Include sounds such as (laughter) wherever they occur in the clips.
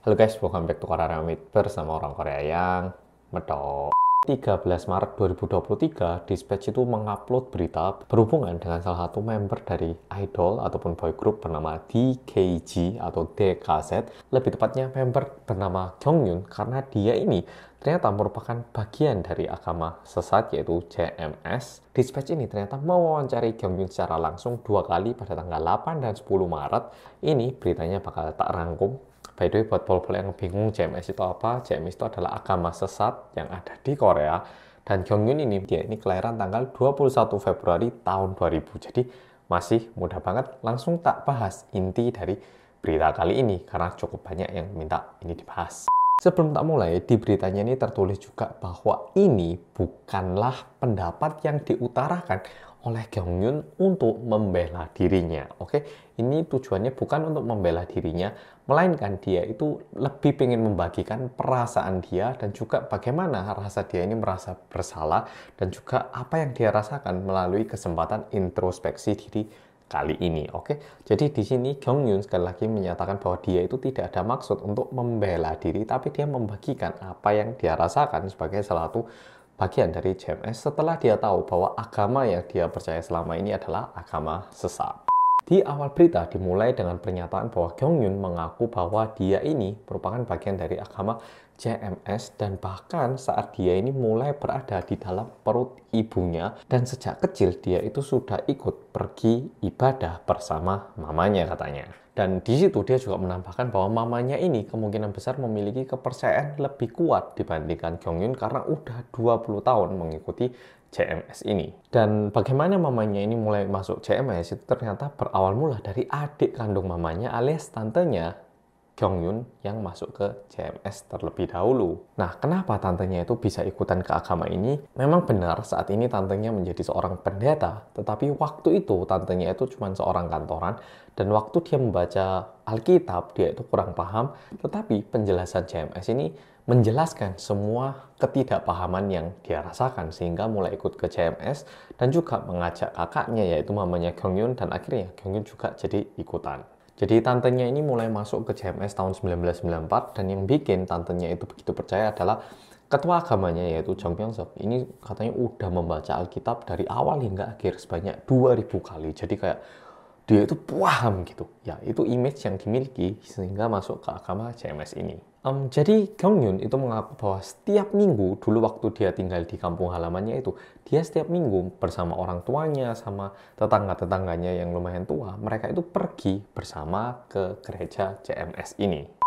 Halo guys, welcome back to Korea Meet bersama orang Korea yang medok. 13 Maret 2023, Dispatch itu mengupload berita berhubungan dengan salah satu member dari idol ataupun boy group bernama DKG atau DKZ, lebih tepatnya member bernama Kyungyun karena dia ini ternyata merupakan bagian dari agama sesat yaitu JMS. Dispatch ini ternyata mewawancari Gyeongyun secara langsung dua kali pada tanggal 8 dan 10 Maret. Ini beritanya bakal tak rangkum By the way, buat pol-pol yang bingung JMS itu apa, JMS itu adalah agama sesat yang ada di Korea. Dan Gyeongyun ini, dia ini kelahiran tanggal 21 Februari tahun 2000. Jadi masih mudah banget, langsung tak bahas inti dari berita kali ini. Karena cukup banyak yang minta ini dibahas. Sebelum tak mulai, di beritanya ini tertulis juga bahwa ini bukanlah pendapat yang diutarakan oleh Gyeongyun untuk membela dirinya. Oke, ini tujuannya bukan untuk membela dirinya, Melainkan dia itu lebih ingin membagikan perasaan dia dan juga bagaimana rasa dia ini merasa bersalah dan juga apa yang dia rasakan melalui kesempatan introspeksi diri kali ini. Oke, jadi di sini Gyeong Yun sekali lagi menyatakan bahwa dia itu tidak ada maksud untuk membela diri, tapi dia membagikan apa yang dia rasakan sebagai salah satu bagian dari CMS setelah dia tahu bahwa agama yang dia percaya selama ini adalah agama sesat. Di awal berita dimulai dengan pernyataan bahwa Gyeongyun mengaku bahwa dia ini merupakan bagian dari agama JMS dan bahkan saat dia ini mulai berada di dalam perut ibunya dan sejak kecil dia itu sudah ikut pergi ibadah bersama mamanya katanya. Dan di situ dia juga menambahkan bahwa mamanya ini kemungkinan besar memiliki kepercayaan lebih kuat dibandingkan Gyeongyun karena udah 20 tahun mengikuti CMS ini. Dan bagaimana mamanya ini mulai masuk CMS itu ternyata berawal mula dari adik kandung mamanya alias tantenya Kyungyun yang masuk ke CMS terlebih dahulu. Nah, kenapa tantenya itu bisa ikutan ke agama ini? Memang benar saat ini tantenya menjadi seorang pendeta, tetapi waktu itu tantenya itu cuma seorang kantoran dan waktu dia membaca Alkitab dia itu kurang paham, tetapi penjelasan CMS ini menjelaskan semua ketidakpahaman yang dia rasakan sehingga mulai ikut ke CMS dan juga mengajak kakaknya yaitu mamanya Kyungyun dan akhirnya Kyungyun juga jadi ikutan. Jadi tantenya ini mulai masuk ke CMS tahun 1994 dan yang bikin tantenya itu begitu percaya adalah ketua agamanya yaitu Jong Pyong Sok ini katanya udah membaca Alkitab dari awal hingga akhir sebanyak 2000 kali. Jadi kayak dia itu paham gitu. Ya, itu image yang dimiliki sehingga masuk ke agama CMS ini. Um, jadi Yun itu mengaku bahwa setiap minggu dulu waktu dia tinggal di kampung halamannya itu, dia setiap minggu bersama orang tuanya sama tetangga-tetangganya yang lumayan tua, mereka itu pergi bersama ke gereja CMS ini.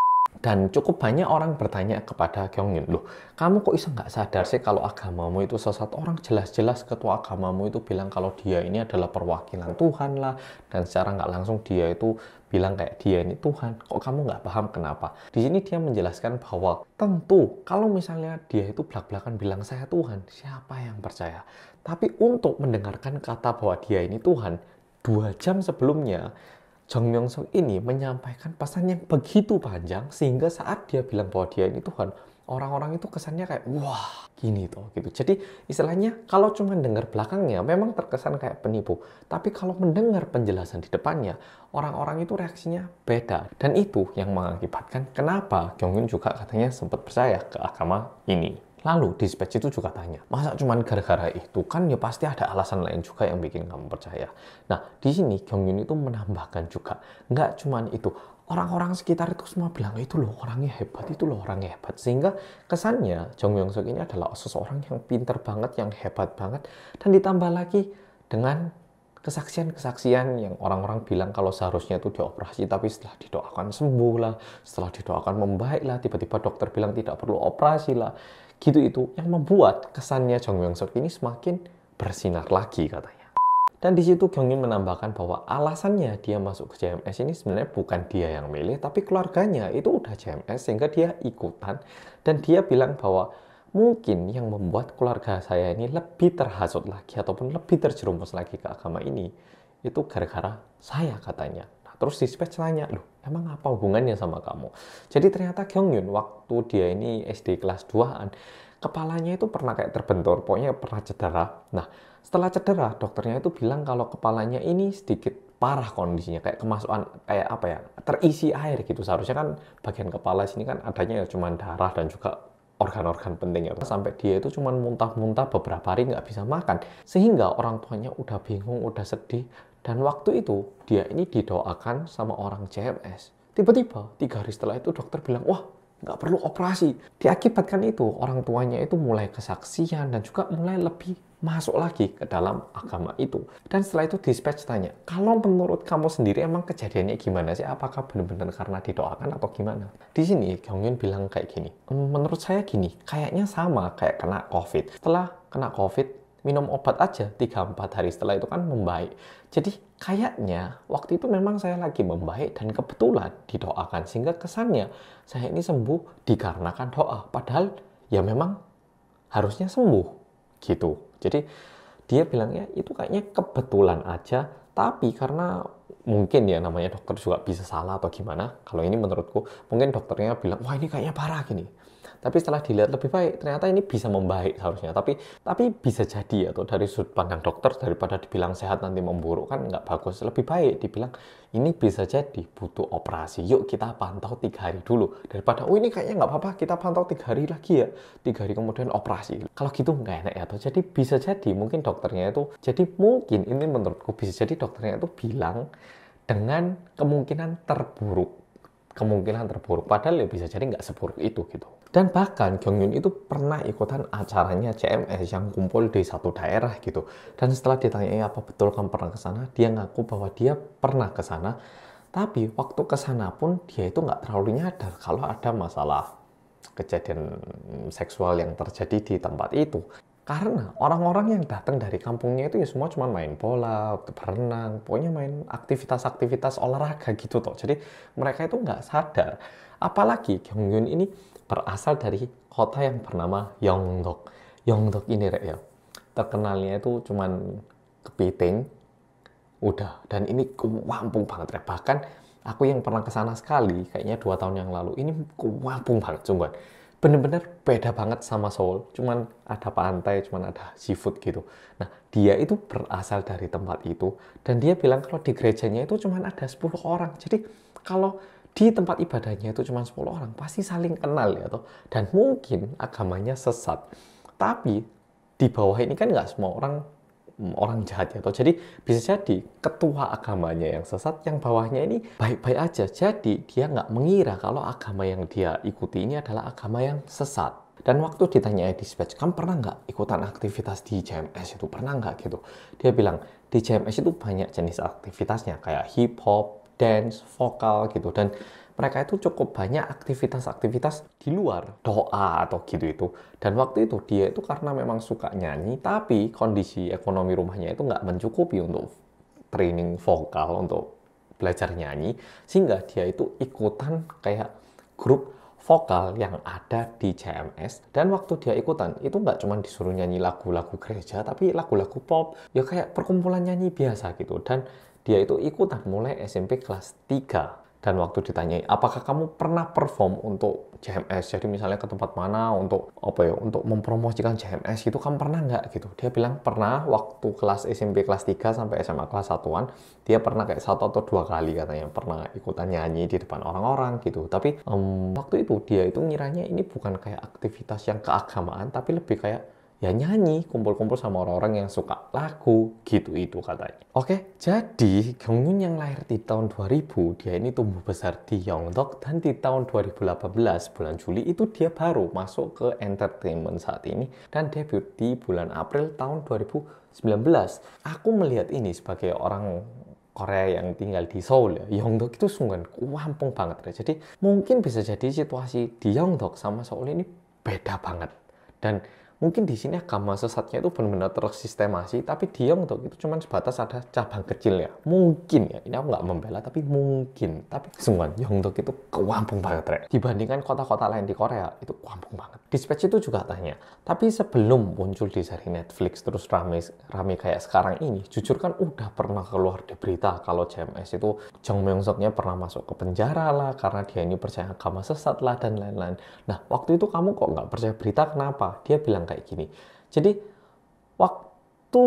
Dan cukup banyak orang bertanya kepada Kyongyun, loh kamu kok bisa nggak sadar sih kalau agamamu itu sesat? Orang jelas-jelas ketua agamamu itu bilang kalau dia ini adalah perwakilan Tuhan lah. Dan secara nggak langsung dia itu bilang kayak dia ini Tuhan. Kok kamu nggak paham kenapa? Di sini dia menjelaskan bahwa tentu kalau misalnya dia itu belak-belakan bilang saya Tuhan, siapa yang percaya? Tapi untuk mendengarkan kata bahwa dia ini Tuhan, dua jam sebelumnya Jong Myung Suk ini menyampaikan pesan yang begitu panjang sehingga saat dia bilang bahwa dia ini Tuhan, orang-orang itu kesannya kayak wah gini tuh gitu. Jadi istilahnya kalau cuma dengar belakangnya memang terkesan kayak penipu, tapi kalau mendengar penjelasan di depannya orang-orang itu reaksinya beda dan itu yang mengakibatkan kenapa Kyungun juga katanya sempat percaya ke agama ini. Lalu dispatch itu juga tanya, masa cuma gara-gara itu kan ya pasti ada alasan lain juga yang bikin kamu percaya. Nah di sini Yun itu menambahkan juga, nggak cuma itu, orang-orang sekitar itu semua bilang itu loh orangnya hebat, itu loh orangnya hebat. Sehingga kesannya Jong Yong Suk ini adalah seseorang yang pinter banget, yang hebat banget, dan ditambah lagi dengan kesaksian-kesaksian yang orang-orang bilang kalau seharusnya itu dioperasi tapi setelah didoakan sembuh lah, setelah didoakan membaik lah, tiba-tiba dokter bilang tidak perlu operasi lah gitu itu yang membuat kesannya Jong Myung Suk ini semakin bersinar lagi katanya. Dan di situ Kyung Yun menambahkan bahwa alasannya dia masuk ke JMS ini sebenarnya bukan dia yang milih, tapi keluarganya itu udah JMS sehingga dia ikutan dan dia bilang bahwa mungkin yang membuat keluarga saya ini lebih terhasut lagi ataupun lebih terjerumus lagi ke agama ini itu gara-gara saya katanya. Terus dispatch nanya, loh emang apa hubungannya sama kamu? Jadi ternyata Kyongyun waktu dia ini SD kelas 2-an, kepalanya itu pernah kayak terbentur, pokoknya pernah cedera. Nah, setelah cedera, dokternya itu bilang kalau kepalanya ini sedikit parah kondisinya, kayak kemasukan, kayak apa ya, terisi air gitu. Seharusnya kan bagian kepala sini kan adanya ya cuma darah dan juga organ-organ pentingnya. ya. Sampai dia itu cuma muntah-muntah beberapa hari nggak bisa makan. Sehingga orang tuanya udah bingung, udah sedih, dan waktu itu dia ini didoakan sama orang CMS. Tiba-tiba tiga hari setelah itu dokter bilang, wah nggak perlu operasi. Diakibatkan itu orang tuanya itu mulai kesaksian dan juga mulai lebih masuk lagi ke dalam agama itu. Dan setelah itu dispatch tanya, kalau menurut kamu sendiri emang kejadiannya gimana sih? Apakah benar-benar karena didoakan atau gimana? Di sini Yun bilang kayak gini, menurut saya gini, kayaknya sama kayak kena COVID. Setelah kena COVID, minum obat aja 3-4 hari setelah itu kan membaik. Jadi kayaknya waktu itu memang saya lagi membaik dan kebetulan didoakan sehingga kesannya saya ini sembuh dikarenakan doa. Padahal ya memang harusnya sembuh gitu. Jadi dia bilangnya itu kayaknya kebetulan aja tapi karena mungkin ya namanya dokter juga bisa salah atau gimana. Kalau ini menurutku mungkin dokternya bilang wah ini kayaknya parah gini tapi setelah dilihat lebih baik ternyata ini bisa membaik seharusnya tapi tapi bisa jadi ya tuh dari sudut pandang dokter daripada dibilang sehat nanti memburuk kan nggak bagus lebih baik dibilang ini bisa jadi butuh operasi yuk kita pantau tiga hari dulu daripada oh ini kayaknya nggak apa-apa kita pantau tiga hari lagi ya tiga hari kemudian operasi kalau gitu nggak enak ya tuh jadi bisa jadi mungkin dokternya itu jadi mungkin ini menurutku bisa jadi dokternya itu bilang dengan kemungkinan terburuk kemungkinan terburuk padahal ya bisa jadi nggak seburuk itu gitu dan bahkan Gyeongyun itu pernah ikutan acaranya CMS yang kumpul di satu daerah gitu. Dan setelah ditanya eh, apa betul kamu pernah ke sana, dia ngaku bahwa dia pernah ke sana. Tapi waktu ke sana pun dia itu nggak terlalu nyadar kalau ada masalah kejadian seksual yang terjadi di tempat itu. Karena orang-orang yang datang dari kampungnya itu ya semua cuma main bola, berenang, pokoknya main aktivitas-aktivitas olahraga gitu toh. Jadi mereka itu nggak sadar. Apalagi Gyeongyun ini berasal dari kota yang bernama Yongdok. Yongdok ini rek ya terkenalnya itu cuman kepiting udah dan ini kuampung banget rek bahkan aku yang pernah kesana sekali kayaknya dua tahun yang lalu ini kuampung banget cuman bener-bener beda banget sama Seoul cuman ada pantai cuman ada seafood gitu nah dia itu berasal dari tempat itu dan dia bilang kalau di gerejanya itu cuman ada 10 orang jadi kalau di tempat ibadahnya itu cuma 10 orang, pasti saling kenal ya toh. Dan mungkin agamanya sesat. Tapi di bawah ini kan nggak semua orang mm, orang jahat ya toh. Jadi bisa jadi ketua agamanya yang sesat, yang bawahnya ini baik-baik aja. Jadi dia nggak mengira kalau agama yang dia ikuti ini adalah agama yang sesat. Dan waktu ditanya di dispatch, kamu pernah nggak ikutan aktivitas di JMS itu? Pernah nggak gitu? Dia bilang, di JMS itu banyak jenis aktivitasnya, kayak hip hop, dance, vokal gitu dan mereka itu cukup banyak aktivitas-aktivitas di luar doa atau gitu itu dan waktu itu dia itu karena memang suka nyanyi tapi kondisi ekonomi rumahnya itu nggak mencukupi untuk training vokal untuk belajar nyanyi sehingga dia itu ikutan kayak grup vokal yang ada di CMS dan waktu dia ikutan itu nggak cuma disuruh nyanyi lagu-lagu gereja tapi lagu-lagu pop ya kayak perkumpulan nyanyi biasa gitu dan dia itu ikutan mulai SMP kelas 3. Dan waktu ditanyai, apakah kamu pernah perform untuk JMS? Jadi misalnya ke tempat mana untuk apa ya, untuk mempromosikan JMS gitu, kamu pernah nggak gitu? Dia bilang pernah waktu kelas SMP kelas 3 sampai SMA kelas satuan, dia pernah kayak satu atau dua kali katanya, pernah ikutan nyanyi di depan orang-orang gitu. Tapi um, waktu itu dia itu ngiranya ini bukan kayak aktivitas yang keagamaan, tapi lebih kayak ya nyanyi kumpul-kumpul sama orang-orang yang suka lagu gitu itu katanya oke jadi Gyeongyun yang lahir di tahun 2000 dia ini tumbuh besar di Yongdok dan di tahun 2018 bulan Juli itu dia baru masuk ke entertainment saat ini dan debut di bulan April tahun 2019 aku melihat ini sebagai orang Korea yang tinggal di Seoul ya, Yongdok itu sungguh kampung banget ya. Jadi mungkin bisa jadi situasi di Yongdok sama Seoul ini beda banget. Dan mungkin di sini agama sesatnya itu benar-benar tersistemasi tapi dia untuk itu cuma sebatas ada cabang kecil ya mungkin ya ini aku nggak membela tapi mungkin tapi semua untuk itu kewampung banget Rek dibandingkan kota-kota lain di Korea itu kewampung banget Dispatch itu juga tanya tapi sebelum muncul di seri Netflix terus rame rame kayak sekarang ini jujur kan udah pernah keluar di berita kalau CMS itu Jong Myung Suknya pernah masuk ke penjara lah karena dia ini percaya agama sesat lah dan lain-lain nah waktu itu kamu kok nggak percaya berita kenapa dia bilang kayak gini. Jadi waktu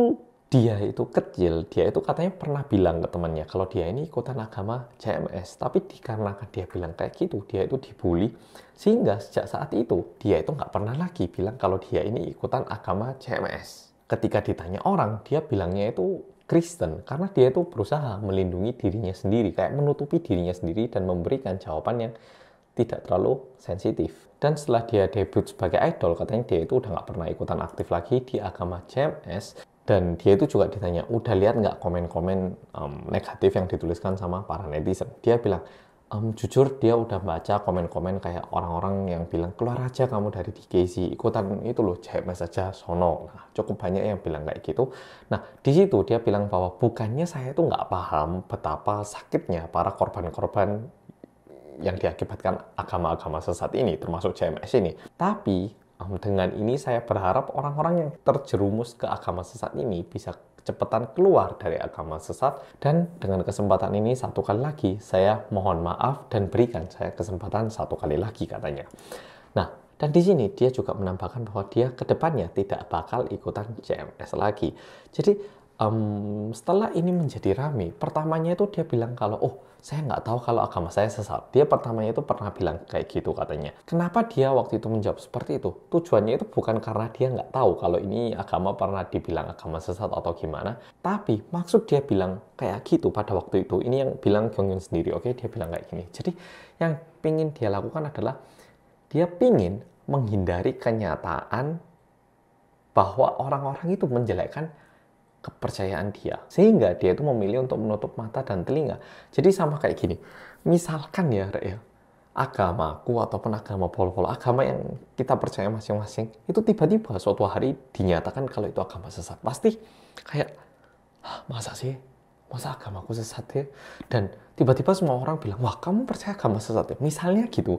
dia itu kecil, dia itu katanya pernah bilang ke temannya kalau dia ini ikutan agama CMS. Tapi dikarenakan dia bilang kayak gitu, dia itu dibully. Sehingga sejak saat itu, dia itu nggak pernah lagi bilang kalau dia ini ikutan agama CMS. Ketika ditanya orang, dia bilangnya itu Kristen karena dia itu berusaha melindungi dirinya sendiri, kayak menutupi dirinya sendiri dan memberikan jawaban yang tidak terlalu sensitif. Dan setelah dia debut sebagai idol, katanya dia itu udah nggak pernah ikutan aktif lagi di agama CMS. Dan dia itu juga ditanya, udah lihat nggak komen-komen um, negatif yang dituliskan sama para netizen? Dia bilang, um, jujur dia udah baca komen-komen kayak orang-orang yang bilang, keluar aja kamu dari DKZ, ikutan itu loh, CMS aja, sono. Nah, cukup banyak yang bilang kayak gitu. Nah, di situ dia bilang bahwa bukannya saya itu nggak paham betapa sakitnya para korban-korban yang diakibatkan agama-agama sesat ini, termasuk CMS ini. Tapi um, dengan ini saya berharap orang-orang yang terjerumus ke agama sesat ini bisa cepetan keluar dari agama sesat dan dengan kesempatan ini satu kali lagi saya mohon maaf dan berikan saya kesempatan satu kali lagi katanya. Nah, dan di sini dia juga menambahkan bahwa dia kedepannya tidak bakal ikutan CMS lagi. Jadi um, setelah ini menjadi rame, pertamanya itu dia bilang kalau, oh saya nggak tahu kalau agama saya sesat. Dia pertamanya itu pernah bilang kayak gitu katanya. Kenapa dia waktu itu menjawab seperti itu? Tujuannya itu bukan karena dia nggak tahu kalau ini agama pernah dibilang agama sesat atau gimana. Tapi maksud dia bilang kayak gitu pada waktu itu. Ini yang bilang Gyeongyun sendiri, oke? Okay? Dia bilang kayak gini. Jadi yang pingin dia lakukan adalah dia pingin menghindari kenyataan bahwa orang-orang itu menjelekkan kepercayaan dia. Sehingga dia itu memilih untuk menutup mata dan telinga. Jadi sama kayak gini. Misalkan ya, Rek, ya, agamaku ataupun agama pol-pol, agama yang kita percaya masing-masing, itu tiba-tiba suatu hari dinyatakan kalau itu agama sesat. Pasti kayak, masa sih? Masa agamaku sesat ya? Dan tiba-tiba semua orang bilang, wah kamu percaya agama sesat ya? Misalnya gitu.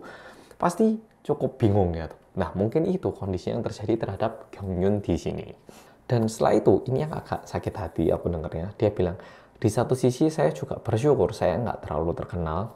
Pasti cukup bingung ya. Nah, mungkin itu kondisi yang terjadi terhadap Gyeongyun di sini. Dan setelah itu, ini yang agak sakit hati aku dengarnya. Dia bilang, di satu sisi saya juga bersyukur saya nggak terlalu terkenal.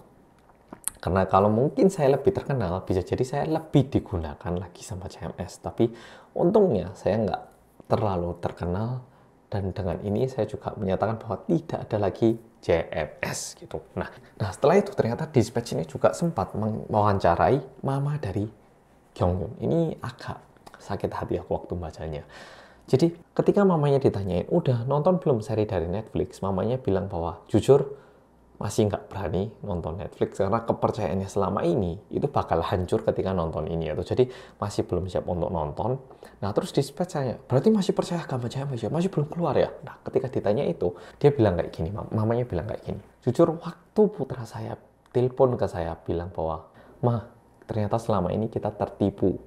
Karena kalau mungkin saya lebih terkenal, bisa jadi saya lebih digunakan lagi sama CMS. Tapi untungnya saya nggak terlalu terkenal. Dan dengan ini saya juga menyatakan bahwa tidak ada lagi JMS gitu. Nah, nah setelah itu ternyata dispatch ini juga sempat mewawancarai mama dari Gyeongyun. Ini agak sakit hati aku waktu bacanya. Jadi ketika mamanya ditanyain, udah nonton belum seri dari Netflix? Mamanya bilang bahwa jujur masih nggak berani nonton Netflix karena kepercayaannya selama ini itu bakal hancur ketika nonton ini atau gitu. jadi masih belum siap untuk nonton. Nah terus dispatch saya, berarti masih percaya agama Jawa masih, masih belum keluar ya? Nah ketika ditanya itu dia bilang kayak gini, mam mamanya bilang kayak gini. Jujur waktu putra saya telepon ke saya bilang bahwa ma ternyata selama ini kita tertipu.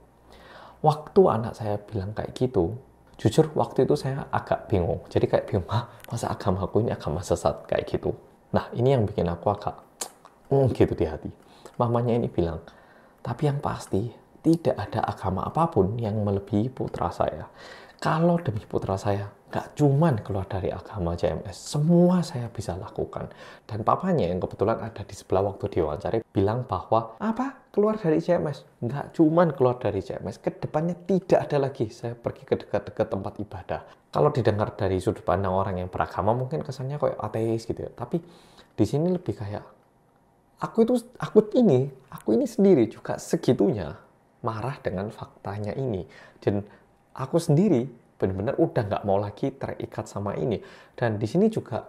Waktu anak saya bilang kayak gitu, jujur waktu itu saya agak bingung jadi kayak bingung Hah, masa agama aku ini agama sesat kayak gitu nah ini yang bikin aku agak (tsk) mm, gitu di hati mamanya ini bilang tapi yang pasti tidak ada agama apapun yang melebihi putra saya kalau demi putra saya Gak cuman keluar dari agama JMS, semua saya bisa lakukan. Dan papanya yang kebetulan ada di sebelah waktu diwawancari bilang bahwa, apa? Keluar dari JMS? Gak cuman keluar dari JMS, kedepannya tidak ada lagi. Saya pergi ke dekat-dekat tempat ibadah. Kalau didengar dari sudut pandang orang yang beragama, mungkin kesannya kayak ateis gitu ya. Tapi di sini lebih kayak, aku itu, aku ini, aku ini sendiri juga segitunya marah dengan faktanya ini. Dan aku sendiri benar-benar udah nggak mau lagi terikat sama ini. Dan di sini juga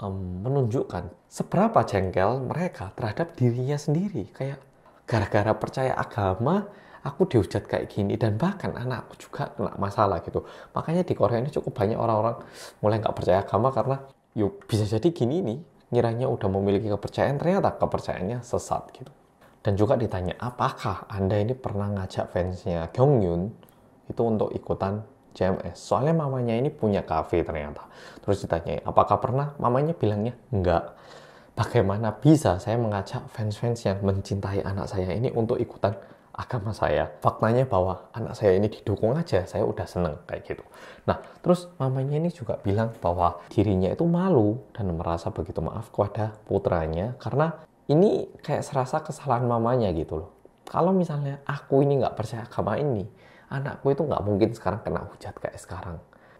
um, menunjukkan seberapa jengkel mereka terhadap dirinya sendiri. Kayak gara-gara percaya agama, aku dihujat kayak gini dan bahkan anakku juga kena masalah gitu. Makanya di Korea ini cukup banyak orang-orang mulai nggak percaya agama karena yuk bisa jadi gini nih ngiranya udah memiliki kepercayaan ternyata kepercayaannya sesat gitu. Dan juga ditanya apakah Anda ini pernah ngajak fansnya Kyung Yun itu untuk ikutan CMS. Soalnya mamanya ini punya kafe ternyata. Terus ditanya, apakah pernah? Mamanya bilangnya, enggak. Bagaimana bisa saya mengajak fans-fans yang mencintai anak saya ini untuk ikutan agama saya. Faktanya bahwa anak saya ini didukung aja, saya udah seneng kayak gitu. Nah, terus mamanya ini juga bilang bahwa dirinya itu malu dan merasa begitu maaf kepada putranya karena ini kayak serasa kesalahan mamanya gitu loh. Kalau misalnya aku ini nggak percaya agama ini, anakku itu nggak mungkin sekarang kena hujat kayak sekarang.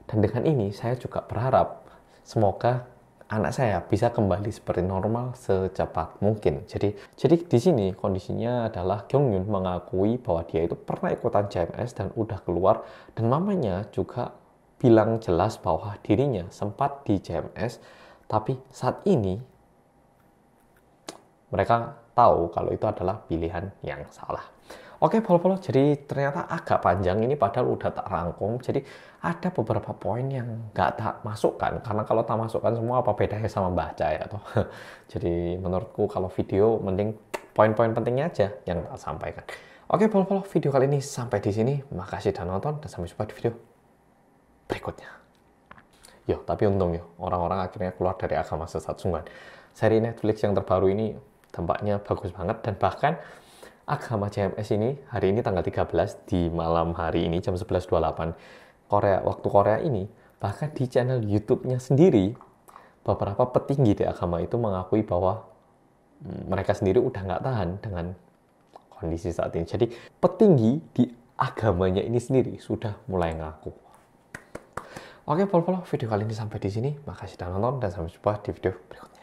Dan dengan ini saya juga berharap semoga anak saya bisa kembali seperti normal secepat mungkin. Jadi jadi di sini kondisinya adalah Yun mengakui bahwa dia itu pernah ikutan CMS dan udah keluar dan mamanya juga bilang jelas bahwa dirinya sempat di CMS tapi saat ini mereka tahu kalau itu adalah pilihan yang salah. Oke, follow-follow. Jadi ternyata agak panjang ini padahal udah tak rangkum. Jadi ada beberapa poin yang nggak tak masukkan. Karena kalau tak masukkan semua apa bedanya sama baca ya. Toh. Jadi menurutku kalau video mending poin-poin pentingnya aja yang tak sampaikan. Oke, follow-follow video kali ini sampai di sini. Makasih dan nonton dan sampai jumpa di video berikutnya. Yo, tapi untung ya, orang-orang akhirnya keluar dari agama sesat sungguhan. Seri Netflix yang terbaru ini tampaknya bagus banget dan bahkan Agama CMS ini hari ini tanggal 13 di malam hari ini jam 11.28 Korea waktu Korea ini bahkan di channel YouTube-nya sendiri beberapa petinggi di agama itu mengakui bahwa hmm, mereka sendiri udah nggak tahan dengan kondisi saat ini. Jadi petinggi di agamanya ini sendiri sudah mulai ngaku. Oke, follow-follow video kali ini sampai di sini. Makasih sudah nonton dan sampai jumpa di video berikutnya.